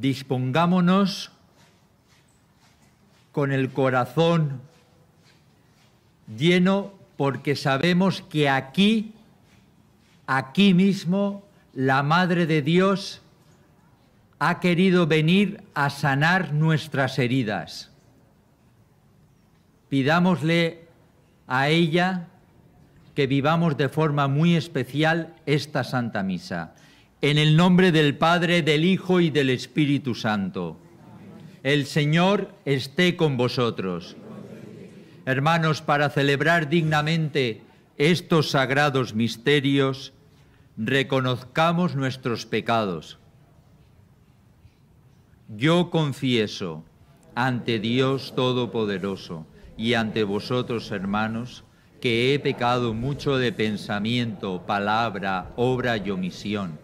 dispongámonos con el corazón lleno porque sabemos que aquí, aquí mismo, la Madre de Dios ha querido venir a sanar nuestras heridas. Pidámosle a ella que vivamos de forma muy especial esta Santa Misa. En el nombre del Padre, del Hijo y del Espíritu Santo. El Señor esté con vosotros. Hermanos, para celebrar dignamente estos sagrados misterios, reconozcamos nuestros pecados. Yo confieso ante Dios Todopoderoso y ante vosotros, hermanos, que he pecado mucho de pensamiento, palabra, obra y omisión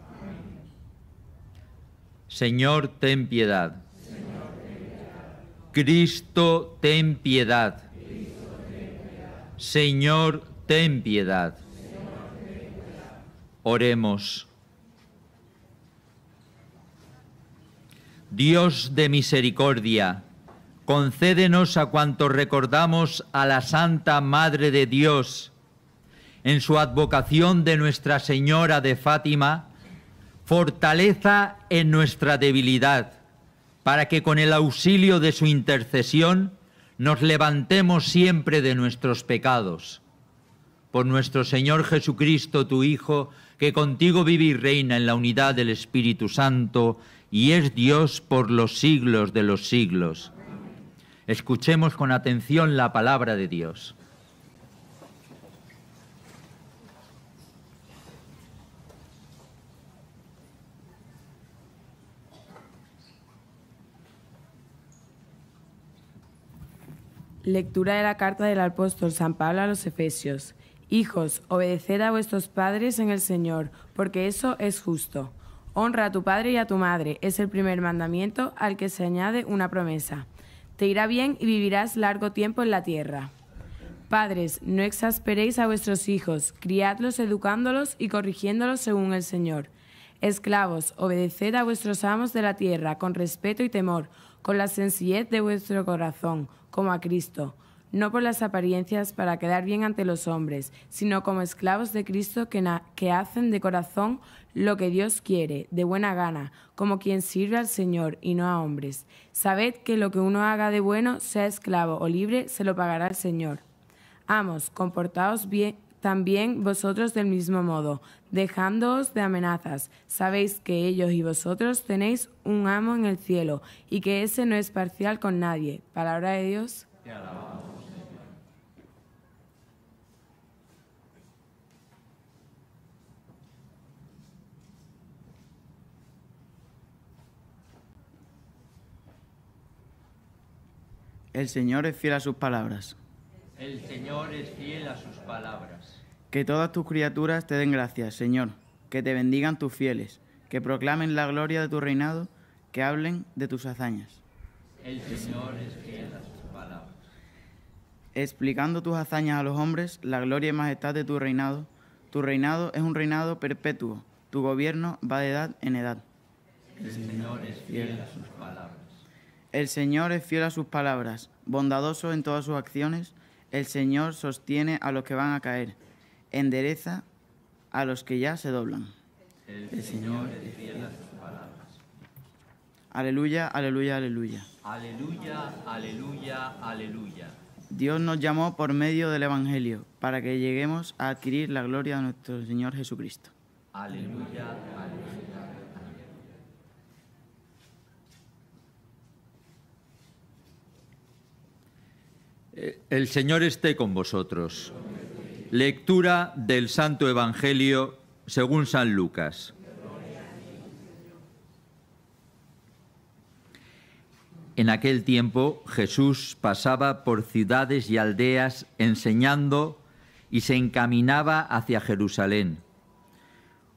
Señor, ten piedad. Cristo, ten piedad. Señor, ten piedad. Oremos. Dios de misericordia, concédenos a cuanto recordamos a la Santa Madre de Dios en su advocación de Nuestra Señora de Fátima, fortaleza en nuestra debilidad, para que con el auxilio de su intercesión nos levantemos siempre de nuestros pecados. Por nuestro Señor Jesucristo, tu Hijo, que contigo vive y reina en la unidad del Espíritu Santo y es Dios por los siglos de los siglos. Escuchemos con atención la palabra de Dios. Lectura de la carta del apóstol San Pablo a los Efesios. Hijos, obedeced a vuestros padres en el Señor, porque eso es justo. Honra a tu padre y a tu madre, es el primer mandamiento al que se añade una promesa. Te irá bien y vivirás largo tiempo en la tierra. Padres, no exasperéis a vuestros hijos, criadlos educándolos y corrigiéndolos según el Señor. Esclavos, obedeced a vuestros amos de la tierra con respeto y temor, con la sencillez de vuestro corazón como a Cristo, no por las apariencias para quedar bien ante los hombres, sino como esclavos de Cristo que, hacen de corazón lo que Dios quiere, de buena gana, como quien sirve al Señor y no a hombres. Sabed que lo que uno haga de bueno, sea esclavo o libre, se lo pagará el Señor. Amos, comportaos bien también vosotros del mismo modo, dejándoos de amenazas, sabéis que ellos y vosotros tenéis un amo en el cielo y que ese no es parcial con nadie. Palabra de Dios. El Señor es fiel a sus palabras. El Señor es fiel a sus palabras. Que todas tus criaturas te den gracias, Señor, que te bendigan tus fieles, que proclamen la gloria de tu reinado, que hablen de tus hazañas. El Señor es fiel a sus palabras. Explicando tus hazañas a los hombres, la gloria y majestad de tu reinado, tu reinado es un reinado perpetuo, tu gobierno va de edad en edad. El Señor es fiel a sus palabras. El Señor es fiel a sus palabras, bondadoso en todas sus acciones, el Señor sostiene a los que van a caer, endereza a los que ya se doblan. El, Señor es palabras. Aleluya, aleluya, aleluya. Aleluya, aleluya, aleluya. Dios nos llamó por medio del Evangelio para que lleguemos a adquirir la gloria de nuestro Señor Jesucristo. Aleluya, aleluya. El Señor esté con vosotros. Lectura del Santo Evangelio según San Lucas. En aquel tiempo Jesús pasaba por ciudades y aldeas enseñando y se encaminaba hacia Jerusalén.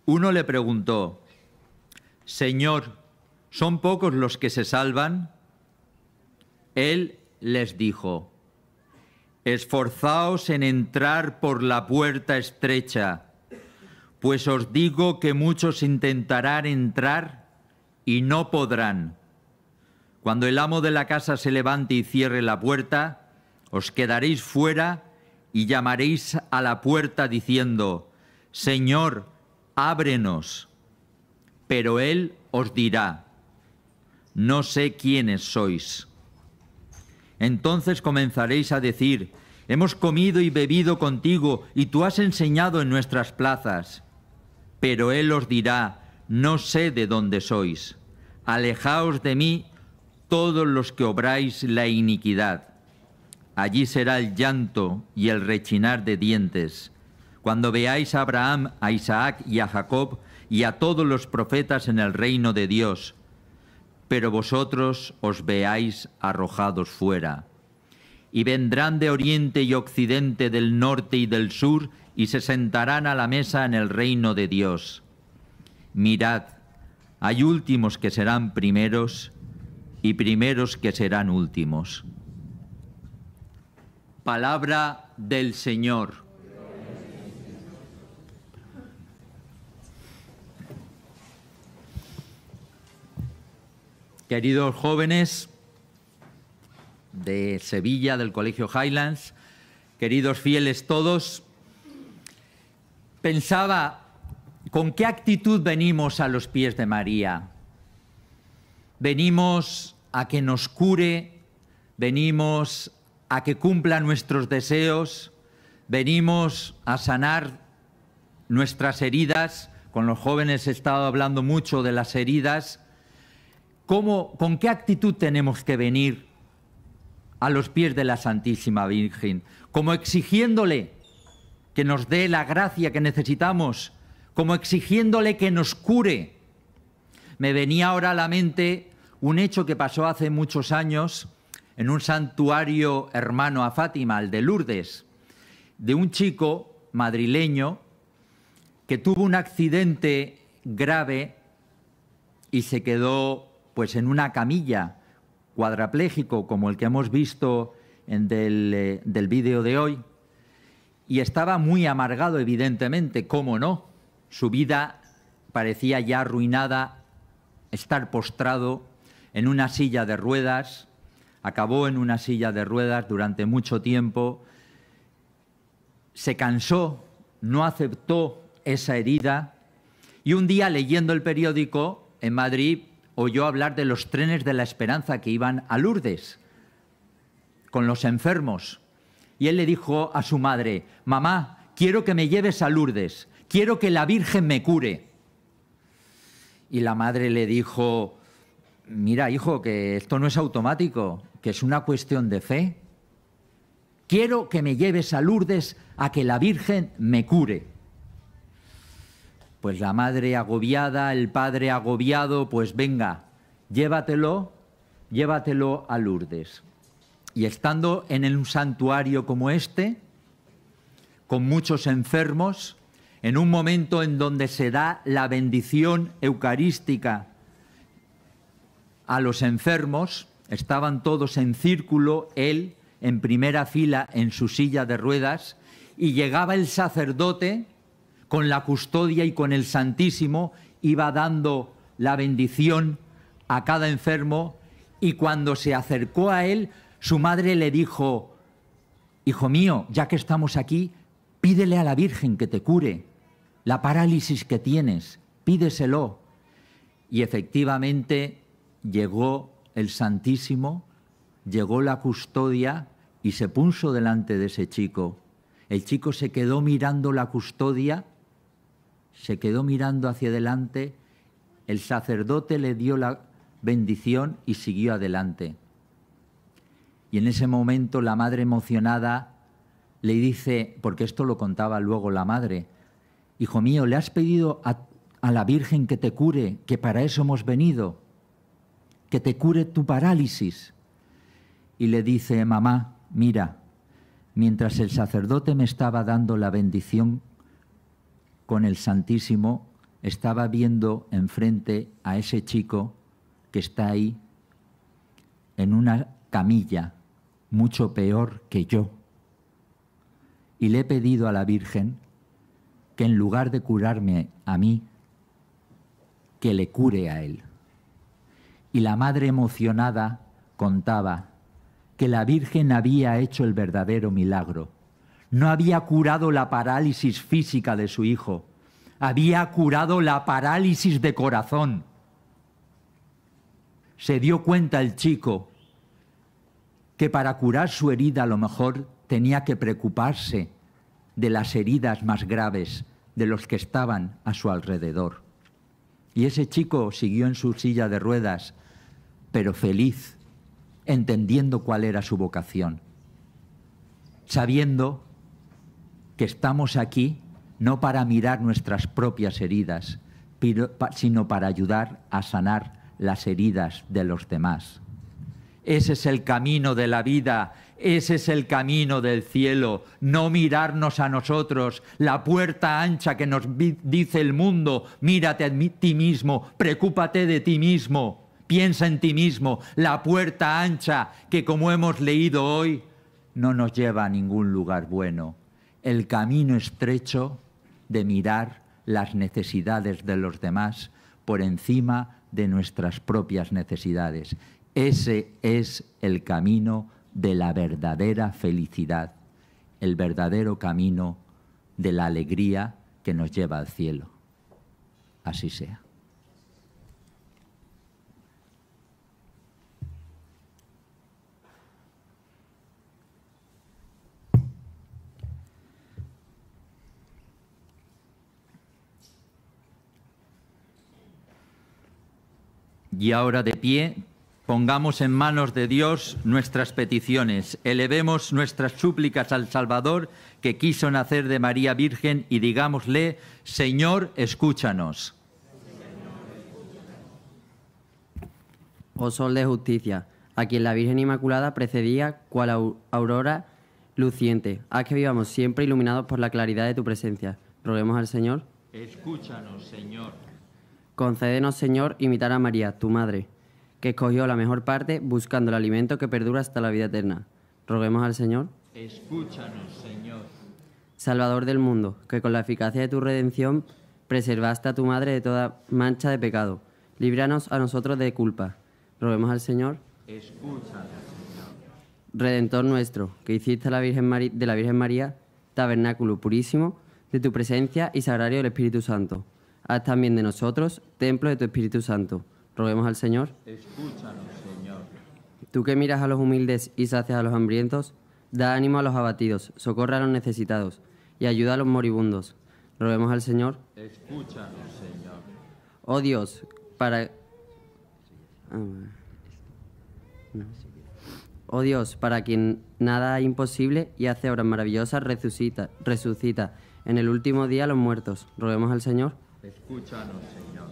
Uno le preguntó, Señor, ¿son pocos los que se salvan? Él les dijo, Esforzaos en entrar por la puerta estrecha, pues os digo que muchos intentarán entrar y no podrán. Cuando el amo de la casa se levante y cierre la puerta, os quedaréis fuera y llamaréis a la puerta diciendo, Señor, ábrenos. Pero él os dirá, no sé quiénes sois. Entonces comenzaréis a decir, hemos comido y bebido contigo y tú has enseñado en nuestras plazas. Pero él os dirá, no sé de dónde sois. Alejaos de mí todos los que obráis la iniquidad. Allí será el llanto y el rechinar de dientes. Cuando veáis a Abraham, a Isaac y a Jacob y a todos los profetas en el reino de Dios, pero vosotros os veáis arrojados fuera. Y vendrán de oriente y occidente, del norte y del sur, y se sentarán a la mesa en el reino de Dios. Mirad, hay últimos que serán primeros y primeros que serán últimos. Palabra del Señor. queridos jóvenes de Sevilla, del Colegio Highlands, queridos fieles todos, pensaba con qué actitud venimos a los pies de María. Venimos a que nos cure, venimos a que cumpla nuestros deseos, venimos a sanar nuestras heridas. Con los jóvenes he estado hablando mucho de las heridas ¿Con qué actitud tenemos que venir a los pies de la Santísima Virgen? Como exigiéndole que nos dé la gracia que necesitamos, como exigiéndole que nos cure. Me venía ahora a la mente un hecho que pasó hace muchos años en un santuario hermano a Fátima, el de Lourdes, de un chico madrileño que tuvo un accidente grave y se quedó pues en una camilla cuadraplégico como el que hemos visto en del, eh, del vídeo de hoy, y estaba muy amargado, evidentemente, cómo no. Su vida parecía ya arruinada, estar postrado en una silla de ruedas, acabó en una silla de ruedas durante mucho tiempo, se cansó, no aceptó esa herida y un día leyendo el periódico en Madrid oyó hablar de los trenes de la esperanza que iban a Lourdes con los enfermos. Y él le dijo a su madre, mamá, quiero que me lleves a Lourdes, quiero que la Virgen me cure. Y la madre le dijo, mira hijo, que esto no es automático, que es una cuestión de fe. Quiero que me lleves a Lourdes a que la Virgen me cure pues la madre agobiada, el padre agobiado, pues venga, llévatelo, llévatelo a Lourdes. Y estando en un santuario como este, con muchos enfermos, en un momento en donde se da la bendición eucarística a los enfermos, estaban todos en círculo, él en primera fila en su silla de ruedas, y llegaba el sacerdote, con la custodia y con el Santísimo, iba dando la bendición a cada enfermo y cuando se acercó a él, su madre le dijo, Hijo mío, ya que estamos aquí, pídele a la Virgen que te cure la parálisis que tienes, pídeselo. Y efectivamente llegó el Santísimo, llegó la custodia y se puso delante de ese chico. El chico se quedó mirando la custodia se quedó mirando hacia adelante, el sacerdote le dio la bendición y siguió adelante. Y en ese momento la madre emocionada le dice, porque esto lo contaba luego la madre, Hijo mío, le has pedido a, la Virgen que te cure, que para eso hemos venido, que te cure tu parálisis. Y le dice, mamá, mira, mientras el sacerdote me estaba dando la bendición con el Santísimo estaba viendo enfrente a ese chico que está ahí en una camilla mucho peor que yo. Y le he pedido a la Virgen que en lugar de curarme a mí, que le cure a él. Y la madre emocionada contaba que la Virgen había hecho el verdadero milagro, no había curado la parálisis física de su hijo, había curado la parálisis de corazón. Se dio cuenta el chico que para curar su herida a lo mejor tenía que preocuparse de las heridas más graves de los que estaban a su alrededor. Y ese chico siguió en su silla de ruedas, pero feliz, entendiendo cuál era su vocación, sabiendo que estamos aquí no para mirar nuestras propias heridas, sino para ayudar a sanar las heridas de los demás. Ese es el camino de la vida, ese es el camino del cielo, no mirarnos a nosotros, la puerta ancha que nos dice el mundo, mírate a ti mismo, preocúpate de ti mismo, piensa en ti mismo, la puerta ancha que como hemos leído hoy, no nos lleva a ningún lugar bueno, el camino estrecho de mirar las necesidades de los demás por encima de nuestras propias necesidades. Ese es el camino de la verdadera felicidad, el verdadero camino de la alegría que nos lleva al cielo. Así sea. y ahora de pie, pongamos en manos de Dios nuestras peticiones, elevemos nuestras súplicas al Salvador que quiso nacer de María Virgen y digámosle, Señor, escúchanos. Oh Sol de Justicia, a quien la Virgen Inmaculada precedía cual aurora luciente, haz que vivamos siempre iluminados por la claridad de tu presencia. Roguemos al Señor. Escúchanos, Señor. Concédenos, Señor, imitar a María, tu madre, que escogió la mejor parte buscando el alimento que perdura hasta la vida eterna. Roguemos al Señor. Escúchanos, Señor. Salvador del mundo, que con la eficacia de tu redención preservaste a tu madre de toda mancha de pecado, líbranos a nosotros de culpa. Roguemos al Señor. Escúchanos, Señor. Redentor nuestro, que hiciste la Virgen de la Virgen María tabernáculo purísimo de tu presencia y sagrario del Espíritu Santo haz también de nosotros templo de tu Espíritu Santo. Roguemos al Señor. Escúchanos, Señor. Tú que miras a los humildes y sacias a los hambrientos, da ánimo a los abatidos, socorre a los necesitados y ayuda a los moribundos. Roguemos al Señor. Escúchanos, Señor. Oh Dios, para... Ah, oh Dios, para quien nada es imposible y hace obras maravillosas, resucita, resucita en el último día a los muertos. Roguemos al Señor. Escúchanos, Señor.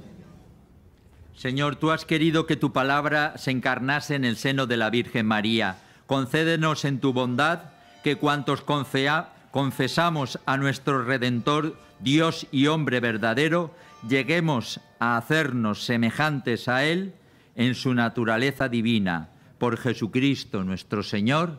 Señor, tú has querido que tu palabra se encarnase en el seno de la Virgen María. Concédenos en tu bondad que cuantos confesamos a nuestro Redentor, Dios y hombre verdadero, lleguemos a hacernos semejantes a Él en su naturaleza divina. Por Jesucristo nuestro Señor.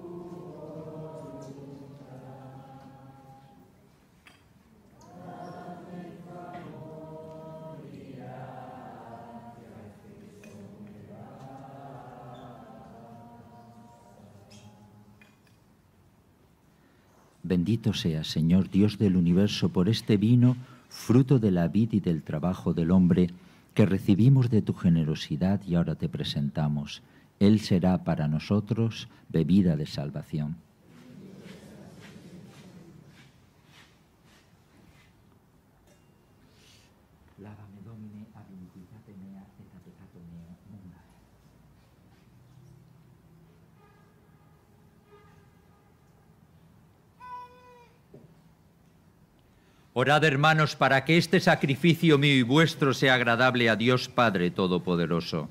Bendito sea, Señor Dios del universo, por este vino, fruto de la vida y del trabajo del hombre, que recibimos de tu generosidad y ahora te presentamos. Él será para nosotros bebida de salvación. Orad, hermanos, para que este sacrificio mío y vuestro sea agradable a Dios Padre Todopoderoso.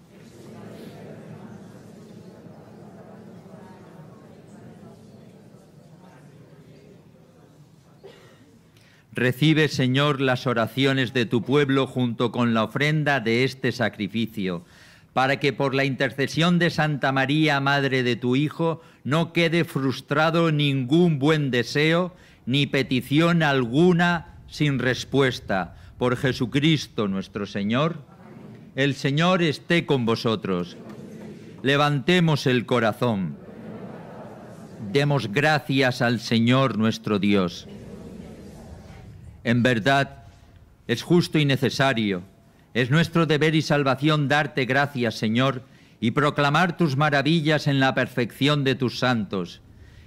Recibe, Señor, las oraciones de tu pueblo junto con la ofrenda de este sacrificio, para que por la intercesión de Santa María, Madre de tu Hijo, no quede frustrado ningún buen deseo ni petición alguna sin respuesta por Jesucristo nuestro Señor. El Señor esté con vosotros. Levantemos el corazón. Demos gracias al Señor nuestro Dios. En verdad, es justo y necesario, es nuestro deber y salvación darte gracias, Señor, y proclamar tus maravillas en la perfección de tus santos.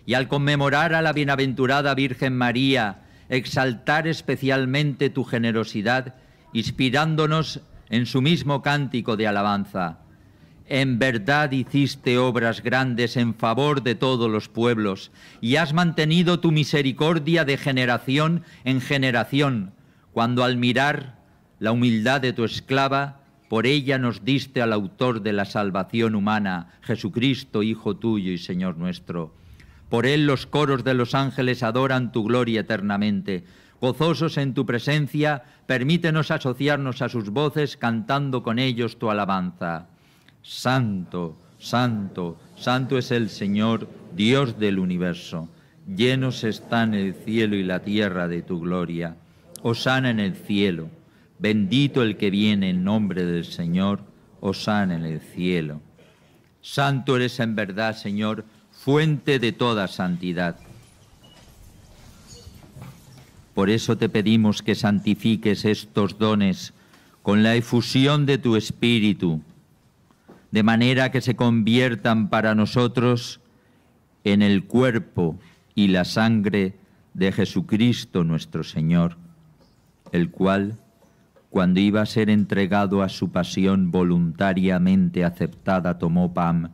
Y al conmemorar a la bienaventurada Virgen María, exaltar especialmente tu generosidad, inspirándonos en su mismo cántico de alabanza. En verdad hiciste obras grandes en favor de todos los pueblos, y has mantenido tu misericordia de generación en generación, cuando al mirar la humildad de tu esclava, por ella nos diste al autor de la salvación humana, Jesucristo, Hijo tuyo y Señor nuestro por él los coros de los ángeles adoran tu gloria eternamente. Gozosos en tu presencia, permítenos asociarnos a sus voces cantando con ellos tu alabanza. Santo, santo, santo es el Señor, Dios del universo. Llenos están el cielo y la tierra de tu gloria. Osana en el cielo. Bendito el que viene en nombre del Señor. Osana en el cielo. Santo eres en verdad, Señor, fuente de toda santidad. Por eso te pedimos que santifiques estos dones con la efusión de tu espíritu, de manera que se conviertan para nosotros en el cuerpo y la sangre de Jesucristo nuestro Señor, el cual, cuando iba a ser entregado a su pasión voluntariamente aceptada, tomó pan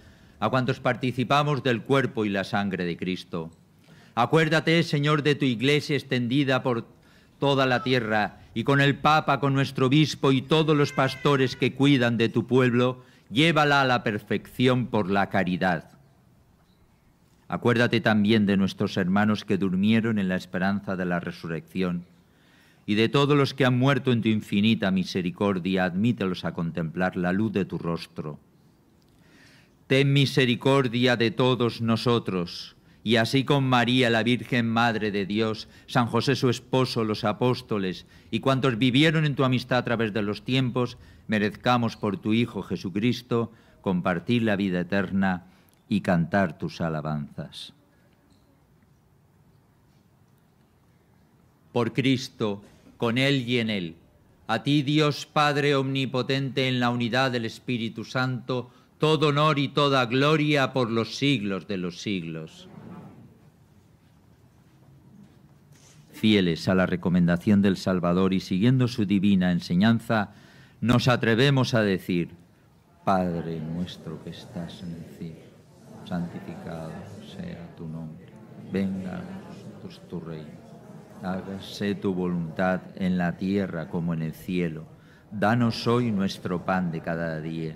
a cuantos participamos del cuerpo y la sangre de Cristo. Acuérdate, Señor, de tu iglesia extendida por toda la tierra y con el Papa, con nuestro obispo y todos los pastores que cuidan de tu pueblo, llévala a la perfección por la caridad. Acuérdate también de nuestros hermanos que durmieron en la esperanza de la resurrección y de todos los que han muerto en tu infinita misericordia, admítelos a contemplar la luz de tu rostro ten misericordia de todos nosotros. Y así con María, la Virgen Madre de Dios, San José su esposo, los apóstoles y cuantos vivieron en tu amistad a través de los tiempos, merezcamos por tu Hijo Jesucristo compartir la vida eterna y cantar tus alabanzas. Por Cristo, con Él y en Él, a ti Dios Padre Omnipotente en la unidad del Espíritu Santo, todo honor y toda gloria por los siglos de los siglos. Fieles a la recomendación del Salvador y siguiendo su divina enseñanza, nos atrevemos a decir, Padre nuestro que estás en el cielo, santificado sea tu nombre, venga a nosotros tu reino, hágase tu voluntad en la tierra como en el cielo, danos hoy nuestro pan de cada día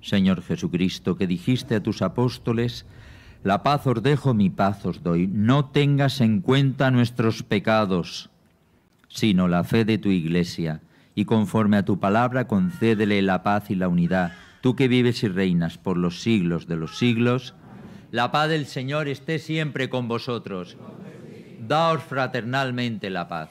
Señor Jesucristo, que dijiste a tus apóstoles, la paz os dejo, mi paz os doy. No tengas en cuenta nuestros pecados, sino la fe de tu iglesia, y conforme a tu palabra concédele la paz y la unidad. Tú que vives y reinas por los siglos de los siglos, la paz del Señor esté siempre con vosotros. Daos fraternalmente la paz.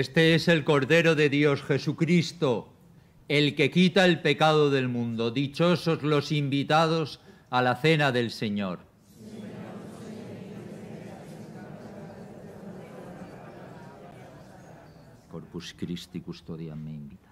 Este es el Cordero de Dios Jesucristo, el que quita el pecado del mundo. Dichosos los invitados a la cena del Señor. Corpus Christi custodia me invita.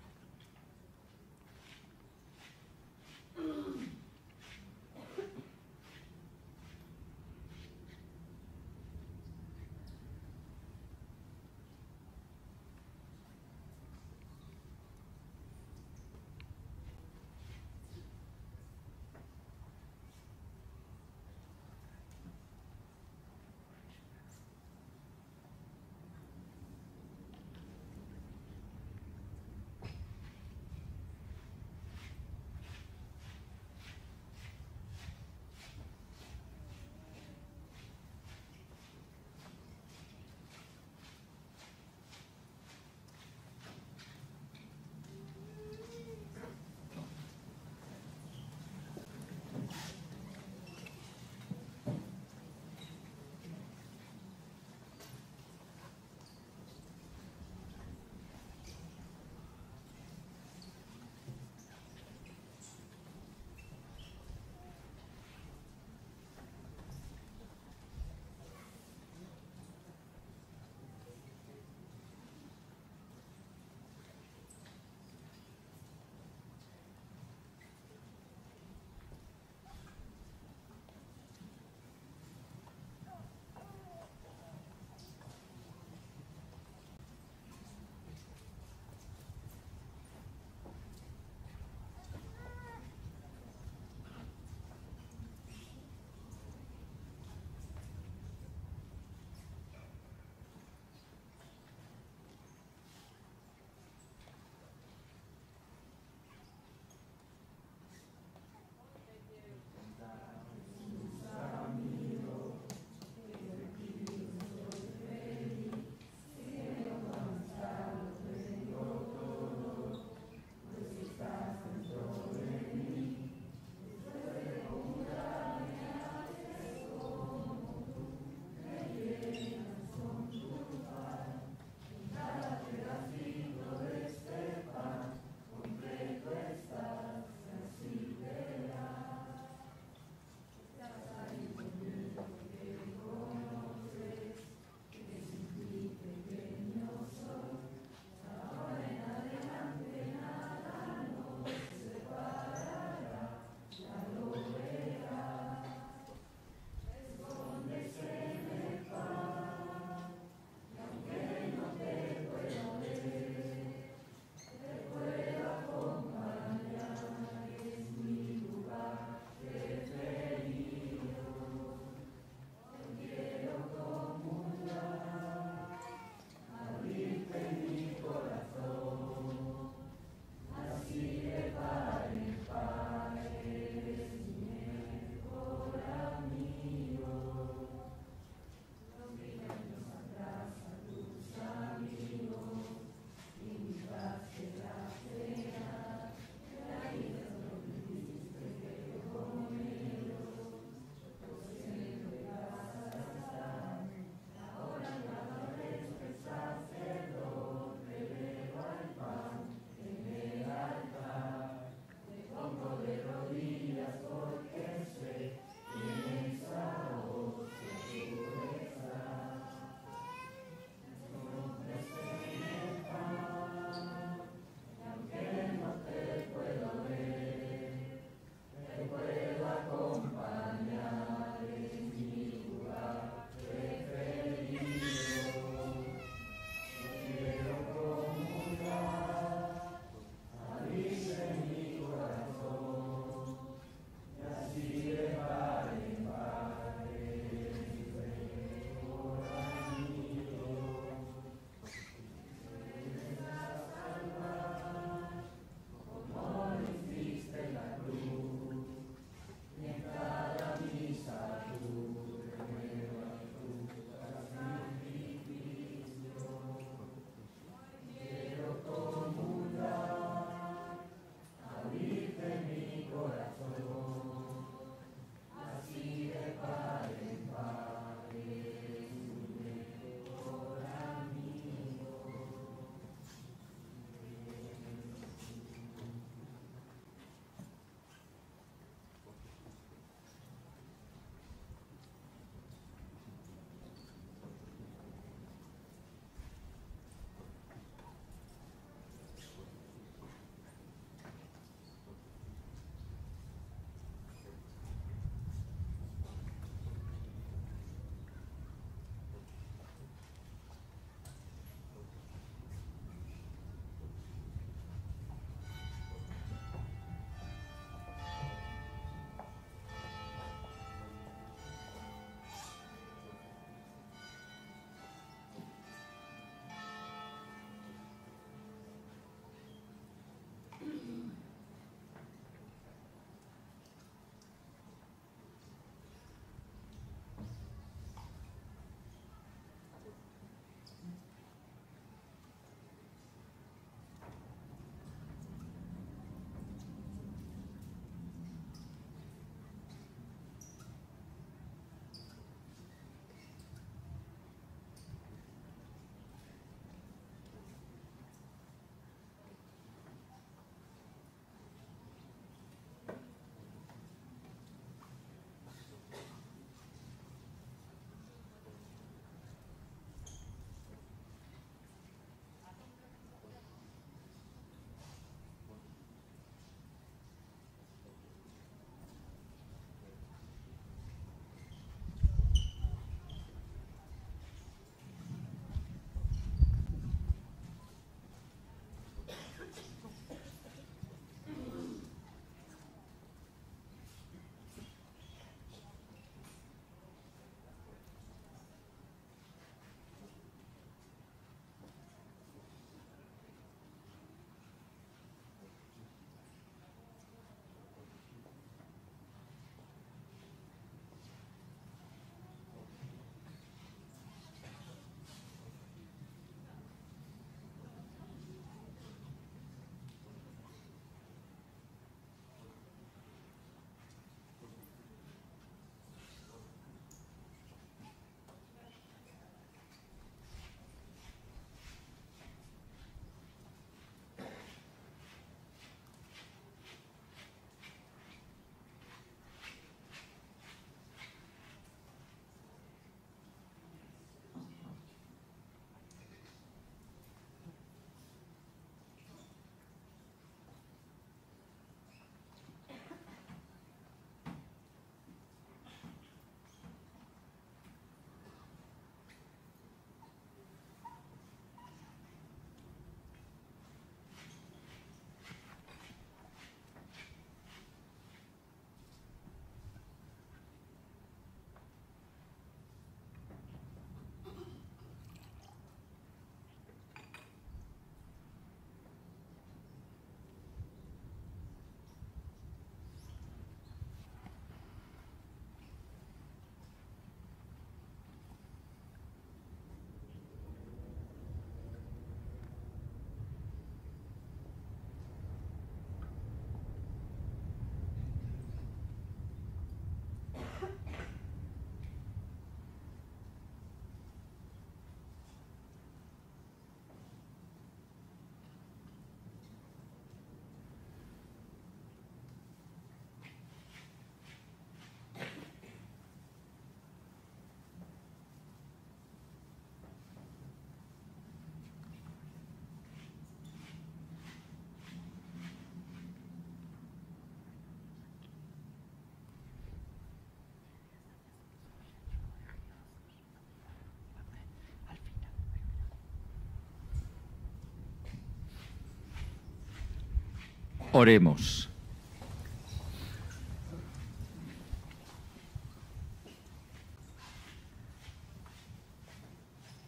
Oremos.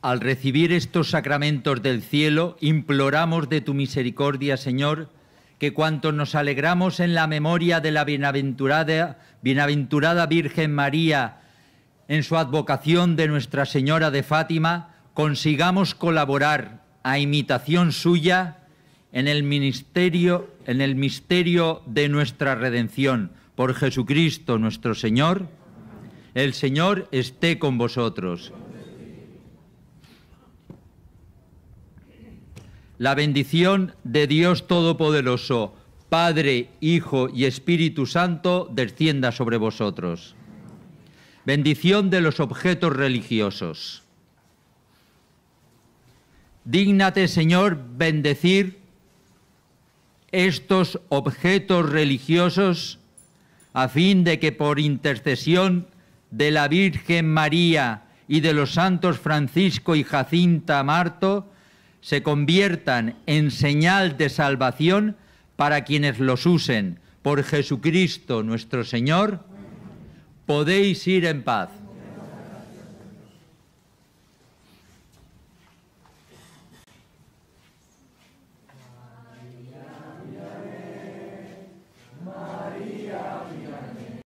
Al recibir estos sacramentos del cielo, imploramos de tu misericordia, Señor, que cuanto nos alegramos en la memoria de la bienaventurada, bienaventurada Virgen María, en su advocación de Nuestra Señora de Fátima, consigamos colaborar, a imitación suya, en el ministerio, en el misterio de nuestra redención por Jesucristo nuestro Señor. El Señor esté con vosotros. La bendición de Dios Todopoderoso, Padre, Hijo y Espíritu Santo, descienda sobre vosotros. Bendición de los objetos religiosos. Dígnate, Señor, bendecir estos objetos religiosos a fin de que por intercesión de la Virgen María y de los santos Francisco y Jacinta Marto se conviertan en señal de salvación para quienes los usen. Por Jesucristo nuestro Señor, podéis ir en paz.